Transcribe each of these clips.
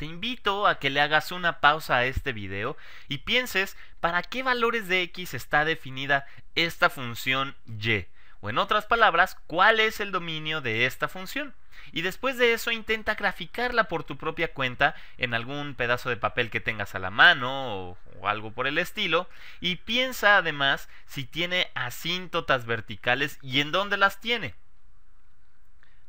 te invito a que le hagas una pausa a este video y pienses para qué valores de x está definida esta función y, o en otras palabras, cuál es el dominio de esta función. Y después de eso intenta graficarla por tu propia cuenta en algún pedazo de papel que tengas a la mano o, algo por el estilo. Y piensa además si tiene asíntotas verticales y en dónde las tiene.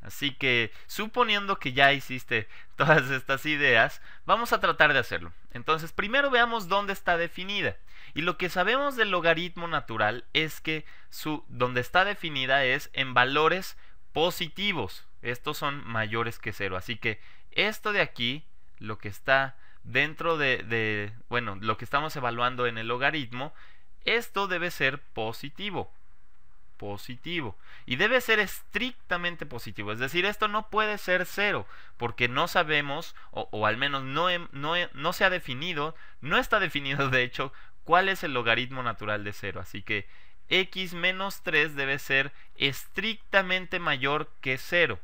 Así que, suponiendo que ya hiciste todas estas ideas, vamos a tratar de hacerlo. Entonces, primero veamos dónde está definida. Y lo que sabemos del logaritmo natural es que su, donde está definida es en valores positivos. Estos son mayores que cero. Así que esto de aquí, lo que está dentro de, de bueno, lo que estamos evaluando en el logaritmo, esto debe ser positivo positivo. Y debe ser estrictamente positivo. Es decir, esto no puede ser cero, porque no sabemos, o, al menos no, se ha definido, no está definido de hecho, cuál es el logaritmo natural de cero. Así que x menos 3 debe ser estrictamente mayor que 0.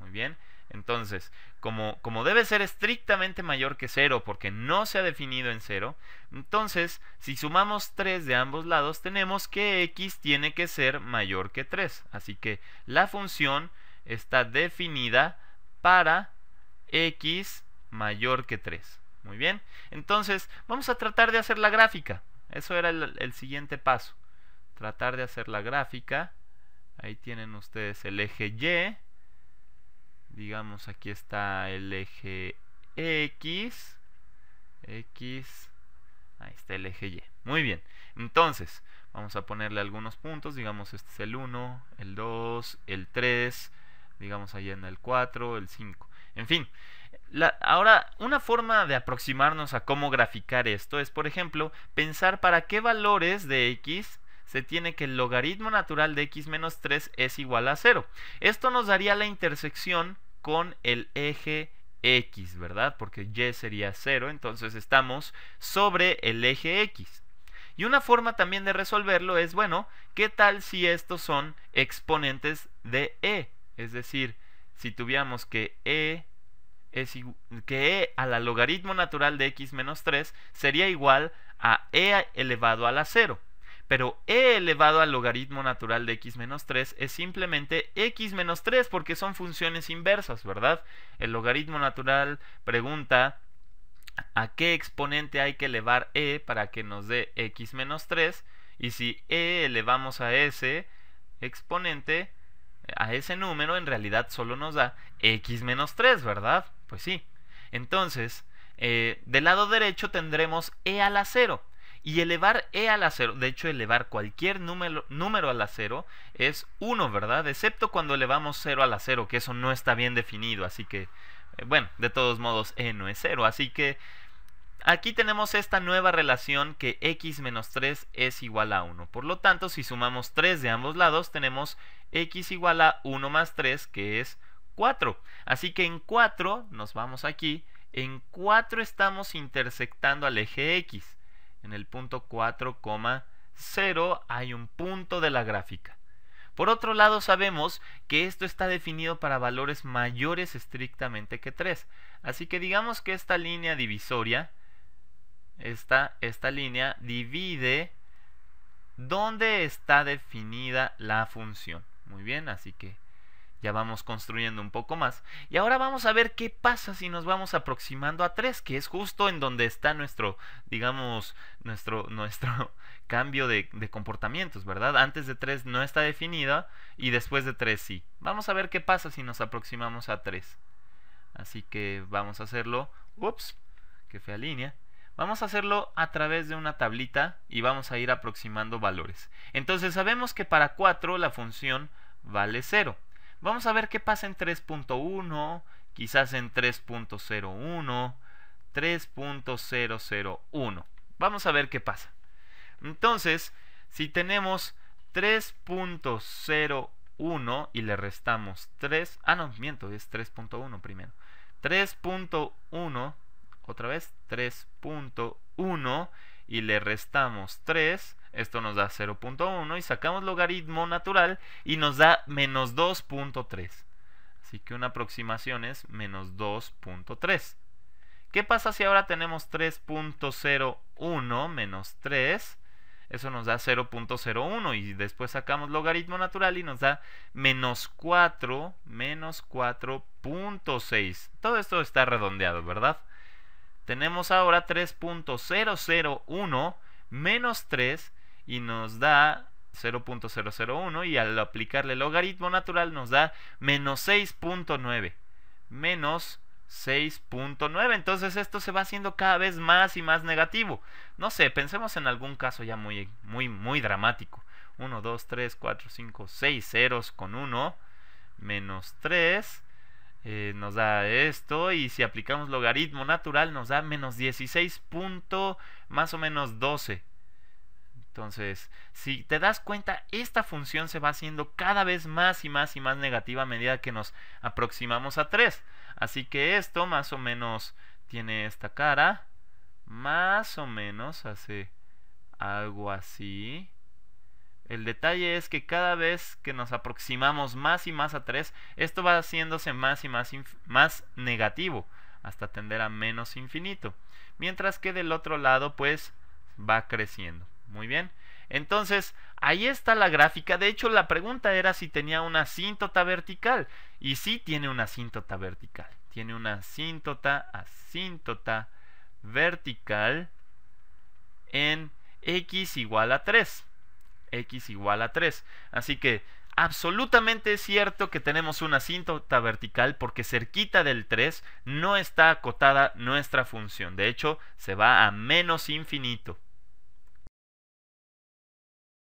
Muy bien. Entonces, como, como debe ser estrictamente mayor que 0 porque no se ha definido en 0, entonces si sumamos 3 de ambos lados tenemos que x tiene que ser mayor que 3. Así que la función está definida para x mayor que 3. Muy bien, entonces vamos a tratar de hacer la gráfica. Eso era el, el siguiente paso. Tratar de hacer la gráfica. Ahí tienen ustedes el eje y digamos aquí está el eje X, X, ahí está el eje Y. Muy bien, entonces vamos a ponerle algunos puntos, digamos este es el 1, el 2, el 3, digamos ahí en el 4, el 5, en fin. ahora, una forma de aproximarnos a cómo graficar esto es, por ejemplo, pensar para qué valores de X se tiene que el logaritmo natural de x menos 3 es igual a 0. Esto nos daría la intersección con el eje x, ¿verdad? Porque y sería 0, entonces estamos sobre el eje x. Y una forma también de resolverlo es, bueno, ¿qué tal si estos son exponentes de e? Es decir, si tuviéramos que e es que e la logaritmo natural de x menos 3 sería igual a e elevado a la 0 pero e elevado al logaritmo natural de x menos 3 es simplemente x menos 3 porque son funciones inversas, ¿verdad? El logaritmo natural pregunta a qué exponente hay que elevar e para que nos dé x menos 3 y si e elevamos a ese exponente, a ese número, en realidad solo nos da x menos 3, ¿verdad? Pues sí. Entonces, eh, del lado derecho tendremos e a la 0. Y elevar e a la 0, de hecho elevar cualquier número, número la 0 es 1, ¿verdad? Excepto cuando elevamos 0 a la 0, que eso no está bien definido, así que, eh, bueno, de todos modos e no es 0, así que aquí tenemos esta nueva relación que x menos 3 es igual a 1. Por lo tanto, si sumamos 3 de ambos lados, tenemos x igual a 1 más 3, que es 4. Así que en 4, nos vamos aquí, en 4 estamos intersectando al eje x en el punto 4,0 hay un punto de la gráfica. Por otro lado, sabemos que esto está definido para valores mayores estrictamente que 3. Así que digamos que esta línea divisoria, esta, esta línea divide dónde está definida la función. Muy bien, así que ya vamos construyendo un poco más. Y ahora vamos a ver qué pasa si nos vamos aproximando a 3, que es justo en donde está nuestro, digamos, nuestro, nuestro cambio de, comportamientos, ¿verdad? Antes de 3 no está definida y después de 3 sí. Vamos a ver qué pasa si nos aproximamos a 3. Así que vamos a hacerlo. Ups, qué fea línea. Vamos a hacerlo a través de una tablita y vamos a ir aproximando valores. Entonces sabemos que para 4 la función vale 0. Vamos a ver qué pasa en 3.1, quizás en 3.01, 3.001. Vamos a ver qué pasa. Entonces, si tenemos 3.01 y le restamos 3, ah no, miento, es 3.1 primero. 3.1, otra vez, 3.1 y le restamos 3, esto nos da 0.1 y sacamos logaritmo natural y nos da menos 2.3. Así que una aproximación es menos 2.3. ¿Qué pasa si ahora tenemos 3.01 menos 3? Eso nos da 0.01 y después sacamos logaritmo natural y nos da menos 4 menos 4.6. Todo esto está redondeado, ¿verdad? Tenemos ahora 3.001 menos 3 y nos da 0.001 y al aplicarle logaritmo natural nos da menos 6.9. Menos 6.9. Entonces esto se va haciendo cada vez más y más negativo. No sé, pensemos en algún caso ya muy, muy, muy dramático. 1, 2, 3, 4, 5, 6 ceros con 1. Menos 3. Eh, nos da esto y si aplicamos logaritmo natural nos da menos 16 más o menos 12 entonces, si te das cuenta, esta función se va haciendo cada vez más y más y más negativa a medida que nos aproximamos a 3. Así que esto más o menos tiene esta cara. Más o menos hace algo así. El detalle es que cada vez que nos aproximamos más y más a 3, esto va haciéndose más y más, más negativo, hasta tender a menos infinito. Mientras que del otro lado, pues, va creciendo. Muy bien. Entonces, ahí está la gráfica. De hecho, la pregunta era si tenía una asíntota vertical. Y sí tiene una asíntota vertical. Tiene una asíntota... asíntota vertical en x igual a 3. x igual a 3. Así que absolutamente es cierto que tenemos una asíntota vertical porque cerquita del 3 no está acotada nuestra función. De hecho, se va a menos infinito.